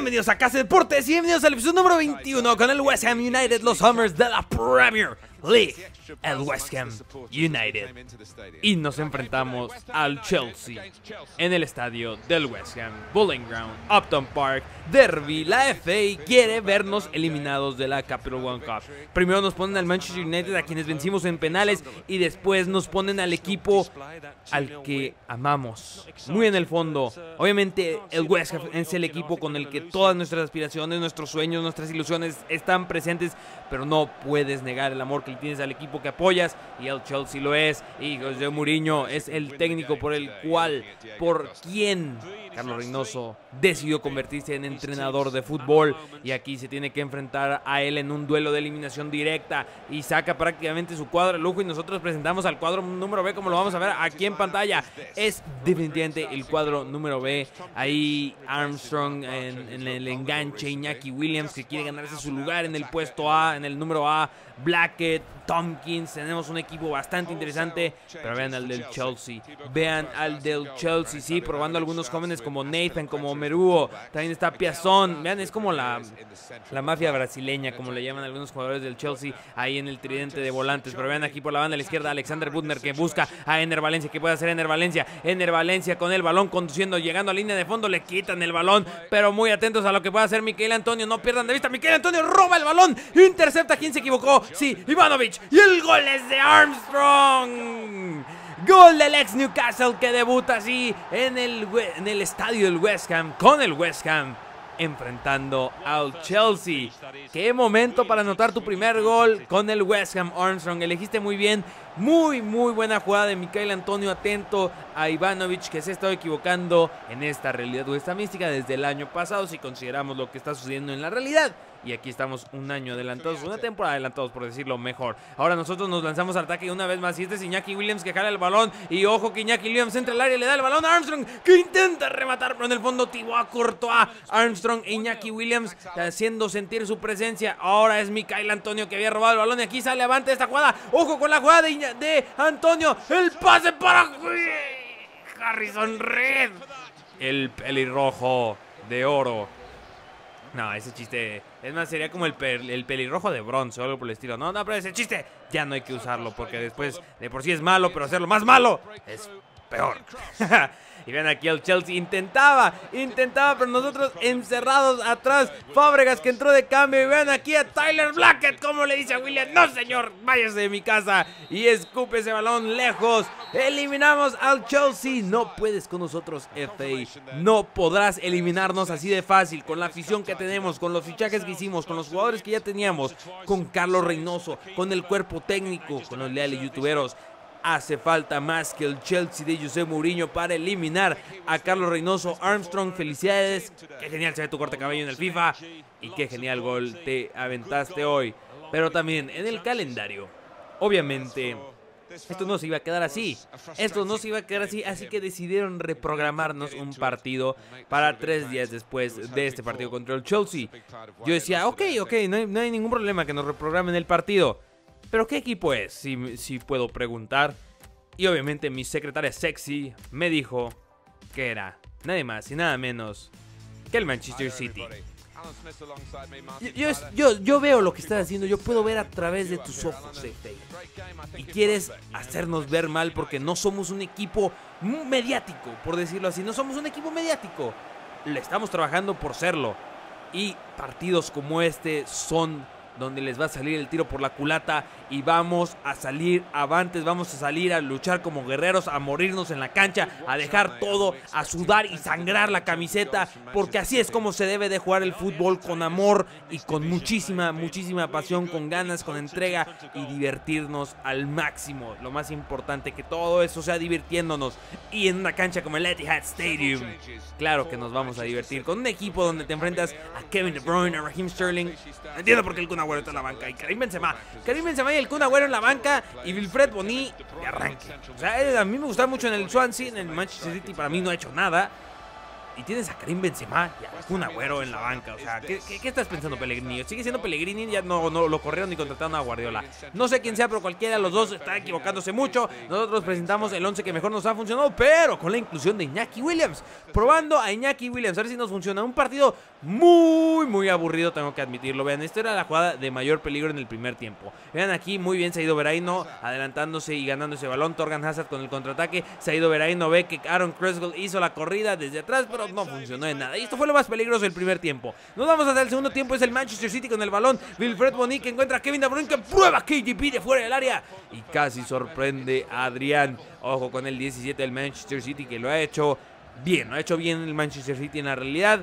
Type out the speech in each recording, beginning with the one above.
Bienvenidos a Casa Deportes y bienvenidos al episodio número 21 con el West Ham United, los Hummers de la Premier League. El West Ham United. Y nos enfrentamos al Chelsea en el estadio del West Ham, Bowling Ground, Upton Park, Derby. La FA quiere vernos eliminados de la Capital One Cup. Primero nos ponen al Manchester United, a quienes vencimos en penales, y después nos ponen al equipo al que amamos. Muy en el fondo. Obviamente, el West Ham es el equipo con el que Todas nuestras aspiraciones, nuestros sueños, nuestras ilusiones están presentes, pero no puedes negar el amor que tienes al equipo que apoyas y el Chelsea lo es. Y José Mourinho es el técnico por el cual, por quien Carlos Reynoso decidió convertirse en entrenador de ah, fútbol y aquí se tiene que enfrentar a él en un duelo de eliminación directa y saca prácticamente su cuadro de lujo y nosotros presentamos al cuadro número B como lo vamos a ver aquí en pantalla. Es definitivamente el cuadro número B. Ahí Armstrong en en el enganche, Iñaki Williams que quiere ganarse su lugar en el puesto A, en el número A, Blackett, Tompkins, tenemos un equipo bastante interesante, pero vean al del Chelsea, vean al del Chelsea, sí, probando algunos jóvenes como Nathan, como Meruo, también está Piazón, vean, es como la, mafia brasileña, como le llaman algunos jugadores del Chelsea, ahí en el tridente de volantes, pero vean aquí por la banda a la izquierda Alexander Butner que busca a Ener Valencia, que puede hacer Ener Valencia, Ener Valencia con el balón conduciendo, llegando a línea de fondo, le quitan el balón, pero muy atento a lo que pueda hacer Miquel Antonio. No pierdan de vista. Miquel Antonio roba el balón. Intercepta. ¿Quién se equivocó? Sí, Ivanovich Y el gol es de Armstrong. Gol del ex Newcastle que debuta así en el, en el estadio del West Ham con el West Ham enfrentando al Chelsea. Qué momento para anotar tu primer gol con el West Ham Armstrong. Elegiste muy bien, muy, muy buena jugada de Mikael Antonio. Atento a Ivanovic que se ha estado equivocando en esta realidad o esta mística desde el año pasado, si consideramos lo que está sucediendo en la realidad y aquí estamos un año adelantados, una temporada adelantados por decirlo mejor. Ahora nosotros nos lanzamos al ataque una vez más y este es Iñaki Williams que jala el balón y ojo que Iñaki Williams entra al área, le da el balón a Armstrong que intenta rematar pero en el fondo corto a Armstrong Iñaki Williams haciendo sentir su presencia. Ahora es Mikael Antonio que había robado el balón y aquí sale avante esta jugada. Ojo con la jugada de, de Antonio, el pase para Harrison Red, el pelirrojo de oro no, ese chiste. Es más, sería como el, el pelirrojo de bronce o algo por el estilo. No, no, pero ese chiste ya no hay que usarlo porque después de por sí es malo, pero hacerlo más malo es peor. y ven aquí al Chelsea intentaba, intentaba, pero nosotros encerrados atrás. Fábregas que entró de cambio. Y vean aquí a Tyler Blackett, como le dice a William. No, señor, váyase de mi casa. Y escupe ese balón lejos. Eliminamos al Chelsea. No puedes con nosotros, FA. No podrás eliminarnos así de fácil. Con la afición que tenemos, con los fichajes que hicimos, con los jugadores que ya teníamos, con Carlos Reynoso, con el cuerpo técnico, con los leales youtuberos. Hace falta más que el Chelsea de José Mourinho para eliminar a Carlos Reynoso. Armstrong, felicidades. que genial se ve tu corte cabello en el FIFA. Y qué genial gol te aventaste hoy. Pero también en el calendario. Obviamente, esto no se iba a quedar así. Esto no se iba a quedar así. Así que decidieron reprogramarnos un partido para tres días después de este partido contra el Chelsea. Yo decía, ok, ok, no hay ningún problema que nos reprogramen el partido. Pero ¿qué equipo es? Si, puedo preguntar. Y obviamente mi secretaria sexy me dijo que era nadie más y nada menos que el Manchester City. Yo, yo, yo, veo lo que estás haciendo, yo puedo ver a través de tus ojos, Y quieres hacernos ver mal porque no somos un equipo mediático, por decirlo así, no somos un equipo mediático. Le estamos trabajando por serlo. Y partidos como este son donde les va a salir el tiro por la culata y vamos a salir avantes, vamos a salir a luchar como guerreros, a morirnos en la cancha, a dejar todo, a sudar y sangrar la camiseta, porque así es como se debe de jugar el fútbol con amor y con muchísima, muchísima pasión, con ganas, con entrega y divertirnos al máximo. Lo más importante que todo eso sea divirtiéndonos y en una cancha como el Etihad Stadium. Claro que nos vamos a divertir con un equipo donde te enfrentas a Kevin De Bruyne, a Raheem Sterling. Entiendo por qué el en la banca y Karim Benzema. Karim Benzema y el Kun Agüero en la banca y Wilfred Boni de arranque. O sea, a mí me gusta mucho en el Swansea, en el Manchester City para mí no ha hecho nada. Y tienes a Karim Benzema y un agüero en la banca. O sea, ¿qué, estás pensando, Pellegrini? ¿Sigue siendo Pellegrini? Ya no, lo corrieron ni contrataron a Guardiola. No sé quién sea, pero cualquiera de los dos está equivocándose mucho. Nosotros presentamos el 11 que mejor nos ha funcionado, pero con la inclusión de Iñaki Williams. Probando a Iñaki Williams, a ver si nos funciona. Un partido muy, muy aburrido, tengo que admitirlo. Vean, esto era la jugada de mayor peligro en el primer tiempo. Vean aquí, muy bien se ha ido Veraino adelantándose y ganando ese balón. Torgan Hazard con el contraataque. Se ha ido Veraino, ve que Aaron Creswell hizo la corrida desde atrás, pero no funcionó en nada. Y esto fue lo más peligroso del primer tiempo. Nos vamos a hacer el segundo tiempo. Es el Manchester City con el balón. Wilfred Bonique encuentra a Kevin De Bruyne que prueba KGP de fuera del área. Y casi sorprende a Adrián. Ojo con el 17 del Manchester City que lo ha hecho bien. Lo ha hecho bien el Manchester City en la realidad.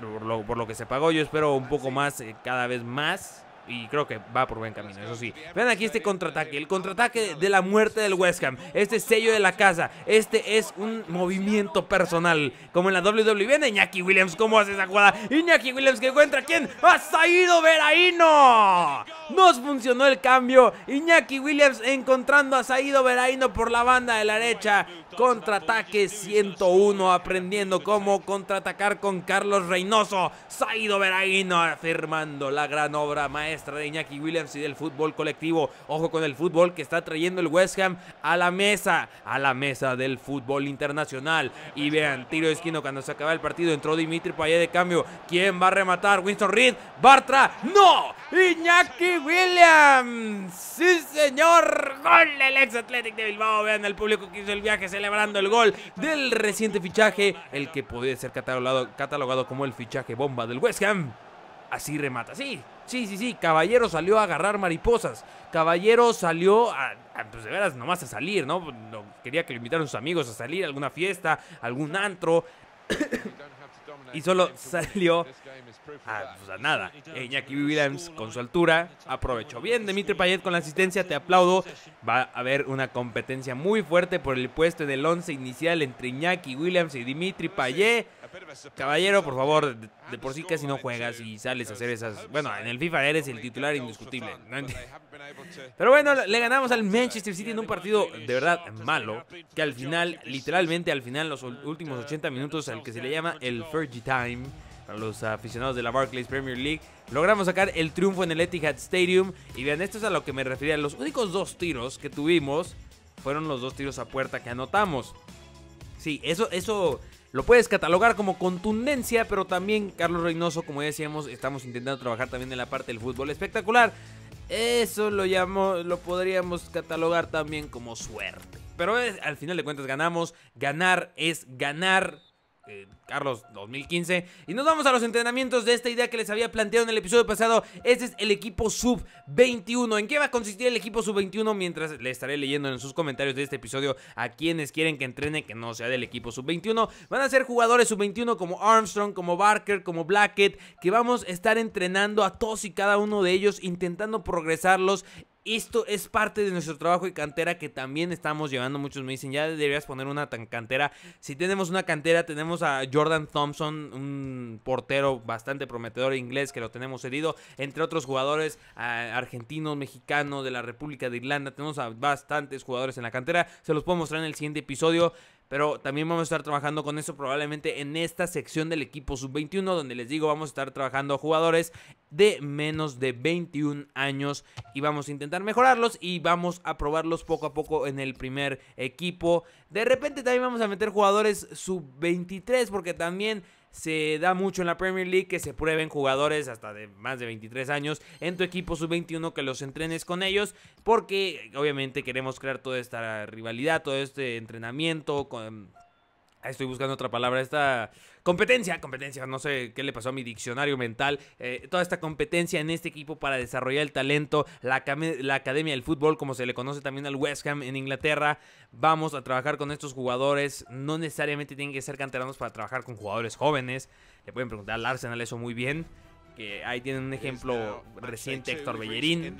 Por lo, por lo que se pagó, yo espero un poco más, eh, cada vez más y creo que va por buen camino, eso sí. Vean aquí este contraataque, el contraataque de la muerte del West Ham, este sello de la casa, este es un movimiento personal, como en la WWE. Vean Iñaki Williams, cómo hace esa jugada. Iñaki Williams que encuentra, ¿quién? ¡Ha salido Veraino! Nos funcionó el cambio, Iñaki Williams encontrando a Saído Veraíno por la banda de la derecha. Contraataque 101, aprendiendo cómo contraatacar con Carlos Reynoso. Saido Veraino afirmando la gran obra maestra de Iñaki Williams y del fútbol colectivo. Ojo con el fútbol que está trayendo el West Ham a la mesa, a la mesa del fútbol internacional. Y vean, tiro de esquino cuando se acaba el partido. Entró Dimitri Payet de cambio. ¿Quién va a rematar? Winston Reed, Bartra, ¡no! Iñaki Williams. Sí, señor. Gol del ex Athletic de Bilbao. Vean al público que hizo el viaje celebrando el gol del reciente fichaje, el que puede ser catalogado, catalogado como el fichaje bomba del West Ham. Así remata, sí. Sí, sí, sí, Caballero salió a agarrar mariposas. Caballero salió a, pues de veras, nomás a salir, ¿no? Quería que lo invitaran sus amigos a salir a alguna fiesta, algún antro. y solo salió pues, a, nada. Iñaki Williams con su altura aprovechó bien. Dimitri Payet con la asistencia, te aplaudo. Va a haber una competencia muy fuerte por el puesto del once 11 inicial entre Iñaki Williams y Dimitri Payet. Caballero, por favor, de, por sí casi no juegas y sales a hacer esas. Bueno, en el FIFA eres el titular indiscutible. Pero bueno, le ganamos al Manchester City en un partido de verdad malo. Que al final, literalmente al final, los últimos 80 minutos, al que se le llama el Fergie Time para los aficionados de la Barclays Premier League. Logramos sacar el triunfo en el Etihad Stadium. Y vean, esto es a lo que me refería. Los únicos dos tiros que tuvimos fueron los dos tiros a puerta que anotamos. Sí, eso, eso lo puedes catalogar como contundencia, pero también Carlos Reynoso, como ya decíamos, estamos intentando trabajar también en la parte del fútbol espectacular. Eso lo, llamo, lo podríamos catalogar también como suerte. Pero al final de cuentas ganamos. Ganar es ganar. Eh, Carlos 2015. Y nos vamos a los entrenamientos de esta idea que les había planteado en el episodio pasado. Este es el equipo sub-21. ¿En qué va a consistir el equipo sub-21? Mientras le estaré leyendo en sus comentarios de este episodio a quienes quieren que entrene que no sea del equipo sub-21. Van a ser jugadores sub-21 como Armstrong, como Barker, como Blackett, que vamos a estar entrenando a todos y cada uno de ellos, intentando progresarlos esto es parte de nuestro trabajo y cantera que también estamos llevando. Muchos me dicen, ya deberías poner una cantera. Si tenemos una cantera, tenemos a Jordan Thompson, un portero bastante prometedor inglés que lo tenemos herido. Entre otros jugadores argentinos, mexicanos, de la República de Irlanda. Tenemos a bastantes jugadores en la cantera. Se los puedo mostrar en el siguiente episodio. Pero también vamos a estar trabajando con eso probablemente en esta sección del equipo sub-21, donde les digo, vamos a estar trabajando jugadores de menos de 21 años y vamos a intentar mejorarlos y vamos a probarlos poco a poco en el primer equipo. De repente también vamos a meter jugadores sub-23 porque también se da mucho en la Premier League que se prueben jugadores hasta de más de 23 años en tu equipo sub-21 que los entrenes con ellos porque obviamente queremos crear toda esta rivalidad, todo este entrenamiento con Ah, estoy buscando otra palabra. Esta competencia, competencia, no sé qué le pasó a mi diccionario mental. Eh, toda esta competencia en este equipo para desarrollar el talento, la, la, Academia del Fútbol, como se le conoce también al West Ham en Inglaterra. Vamos a trabajar con estos jugadores. No necesariamente tienen que ser canteranos para trabajar con jugadores jóvenes. Le pueden preguntar al Arsenal eso muy bien que ahí tienen un ejemplo este, reciente Héctor Bellerín.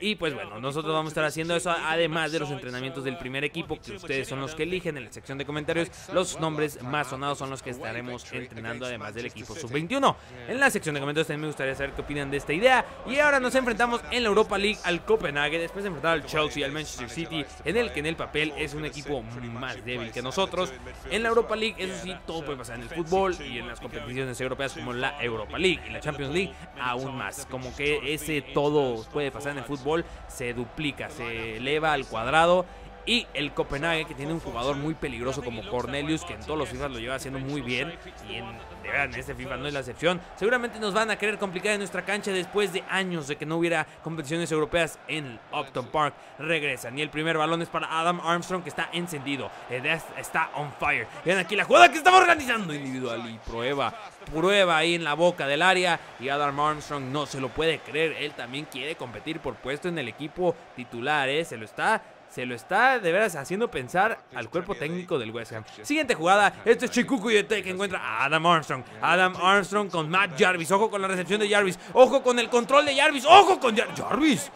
Y pues bueno, nosotros vamos a estar haciendo eso además de los entrenamientos del primer equipo, que ustedes son los que eligen en la sección de comentarios. Los nombres más sonados son los que estaremos entrenando además del equipo sub-21. En la sección de comentarios también me gustaría saber qué opinan de esta idea. Y ahora nos enfrentamos en la Europa League al Copenhague, después de enfrentar al Chelsea y al Manchester City, en el que en el papel es un equipo más débil que nosotros. En la Europa League, eso sí, todo puede pasar en el fútbol y en las competiciones europeas como la Europa League y la Champions League aún más. Como que ese todo puede pasar en el fútbol, se duplica, se eleva al cuadrado y el Copenhague, que tiene un jugador muy peligroso como Cornelius, que en todos los FIFA lo lleva haciendo muy bien. Y en, este FIFA no es la excepción. Seguramente nos van a querer complicar en nuestra cancha después de años de que no hubiera competiciones europeas en el Upton Park. Regresan. Y el primer balón es para Adam Armstrong, que está encendido. Eh, está on fire. Vean aquí la jugada que estamos organizando individual. Y prueba, prueba ahí en la boca del área. Y Adam Armstrong no se lo puede creer. Él también quiere competir por puesto en el equipo titular. Eh, se lo está se lo está de veras haciendo pensar al cuerpo técnico del West Ham. Siguiente jugada, este es Chikuku Yete que encuentra a Adam Armstrong. Adam Armstrong con Matt Jarvis. Ojo con la recepción de Jarvis. Ojo con el control de Jarvis. Ojo con Jarvis.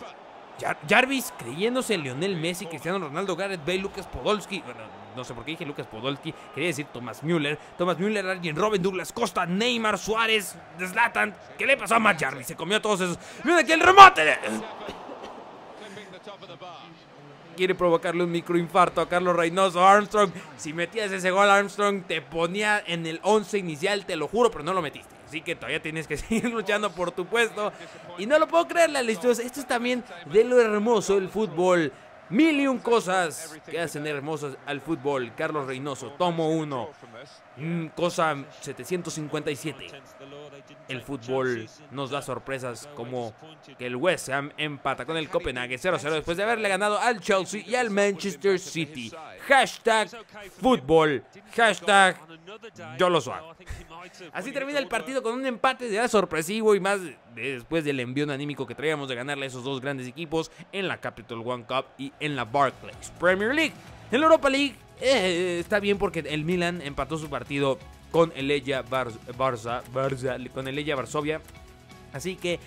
Jarvis creyéndose Lionel Messi, Cristiano Ronaldo, Gareth Bale, Lucas Podolski. Bueno, no sé por qué dije Lucas Podolski. Quería decir Thomas Müller. Thomas Müller, alguien, Robin Douglas Costa, Neymar Suárez, Zlatan. ¿Qué le pasó a Matt Jarvis? Se comió a todos esos. Mira aquí el remate. De quiere provocarle un microinfarto a Carlos Reynoso Armstrong. Si metías ese gol Armstrong, te ponía en el 11 inicial, te lo juro, pero no lo metiste. Así que todavía tienes que seguir luchando por tu puesto. Y no lo puedo creer, la listos. Esto es también de lo hermoso el fútbol. Mil y un cosas que hacen hermosos al fútbol. Carlos Reynoso, tomo uno. Mm, cosa 757. El fútbol nos da sorpresas como que el West Ham empata con el Copenhague 0-0 después de haberle ganado al Chelsea y al Manchester City. Hashtag fútbol. Hashtag yo lo soy. Así termina el partido con un empate de sorpresivo y más después del envión anímico que traíamos de ganarle a esos dos grandes equipos en la Capital One Cup y en la Barclays Premier League. En la Europa League eh, está bien porque el Milan empató su partido con el ella con el Varsovia. Así que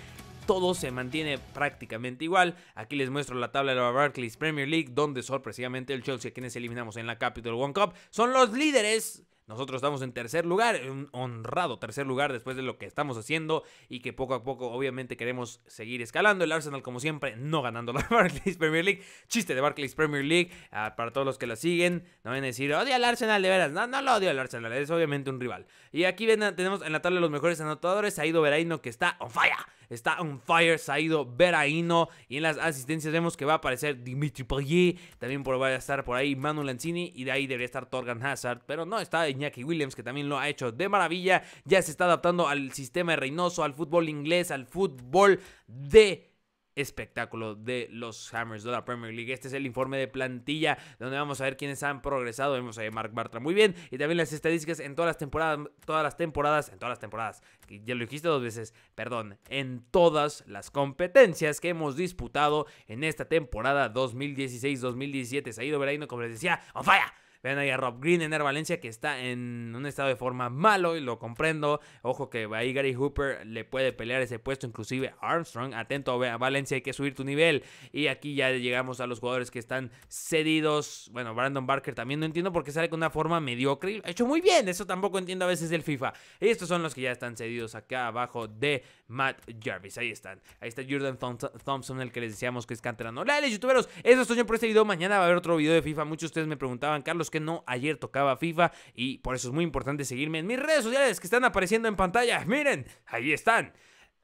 todo se mantiene prácticamente igual. Aquí les muestro la tabla de la Barclays Premier League, donde sorpresivamente el Chelsea, quienes eliminamos en la Capital One Cup, son los líderes nosotros estamos en tercer lugar, un honrado tercer lugar después de lo que estamos haciendo y que poco a poco obviamente queremos seguir escalando. El Arsenal como siempre no ganando la Barclays Premier League. Chiste de Barclays Premier League ah, para todos los que la siguen. No van a decir, odio al Arsenal de veras. No, no lo odio al Arsenal, es obviamente un rival. Y aquí tenemos en la tabla los mejores anotadores. ido Veraino que está on fire. Está on fire ido Veraino. Y en las asistencias vemos que va a aparecer Dimitri Payet. También va a estar por ahí Manu Lanzini. Y de ahí debería estar Torgan Hazard. Pero no está Iñaki Williams, que también lo ha hecho de maravilla, ya se está adaptando al sistema de Reynoso, al fútbol inglés, al fútbol de espectáculo de los Hammers de la Premier League. Este es el informe de plantilla donde vamos a ver quiénes han progresado. Vemos a Mark Bartra muy bien y también las estadísticas en todas las temporadas, todas las temporadas, en todas las temporadas. Ya lo dijiste dos veces, perdón, en todas las competencias que hemos disputado en esta temporada 2016-2017. ha ido Veraino, como les decía, on fire. Vean ahí a Rob Green en Air Valencia que está en un estado de forma malo y lo comprendo. Ojo que ahí Gary Hooper le puede pelear ese puesto, inclusive Armstrong. Atento a Valencia, hay que subir tu nivel. Y aquí ya llegamos a los jugadores que están cedidos. Bueno, Brandon Barker también no entiendo Porque sale con una forma mediocre. Ha hecho muy bien, eso tampoco entiendo a veces del FIFA. Y estos son los que ya están cedidos acá abajo de Matt Jarvis. Ahí están. Ahí está Jordan Thompson, el que les decíamos que es canterano. Dale, youtuberos, eso es todo por este video. Mañana va a haber otro video de FIFA. Muchos de ustedes me preguntaban, Carlos, que no, ayer tocaba FIFA y por eso es muy importante seguirme en mis redes sociales que están apareciendo en pantalla. Miren, ahí están.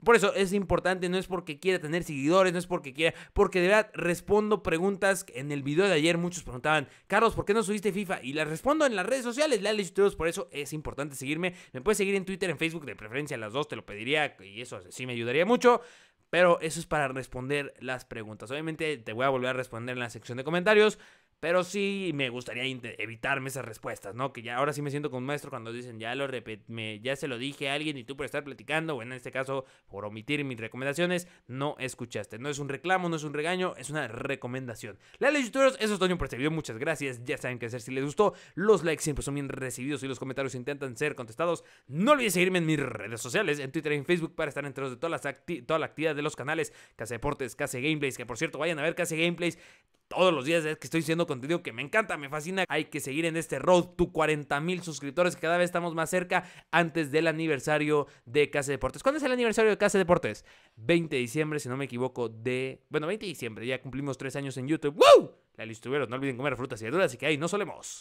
Por eso es importante, no es porque quiera tener seguidores, no es porque quiera, porque de verdad respondo preguntas. En el video de ayer muchos preguntaban, Carlos, ¿por qué no subiste FIFA? Y las respondo en las redes sociales, la todos por eso es importante seguirme. Me puedes seguir en Twitter, en Facebook, de preferencia las dos, te lo pediría y eso sí me ayudaría mucho. Pero eso es para responder las preguntas. Obviamente te voy a volver a responder en la sección de comentarios. Pero sí me gustaría evitarme esas respuestas, ¿no? Que ya ahora sí me siento como un maestro cuando dicen, ya lo me, ya se lo dije a alguien y tú por estar platicando, o en este caso por omitir mis recomendaciones, no escuchaste. No es un reclamo, no es un regaño, es una recomendación. Leales youtubers, eso es todo por este video. Muchas gracias. Ya saben qué hacer si les gustó. Los likes siempre son bien recibidos y los comentarios intentan ser contestados. No olvides seguirme en mis redes sociales, en Twitter y en Facebook para estar enteros de todas las toda la actividad de los canales, Case Deportes, Case Gameplays, que por cierto vayan a ver Case Gameplays todos los días es que estoy haciendo contenido que me encanta, me fascina. Hay que seguir en este road Tu 40 mil suscriptores, cada vez estamos más cerca antes del aniversario de Casa de Deportes. ¿Cuándo es el aniversario de Casa de Deportes? 20 de diciembre, si no me equivoco, de... Bueno, 20 de diciembre, ya cumplimos tres años en YouTube. ¡Woo! La listuvieron. no olviden comer frutas y verduras, así que ahí no solemos.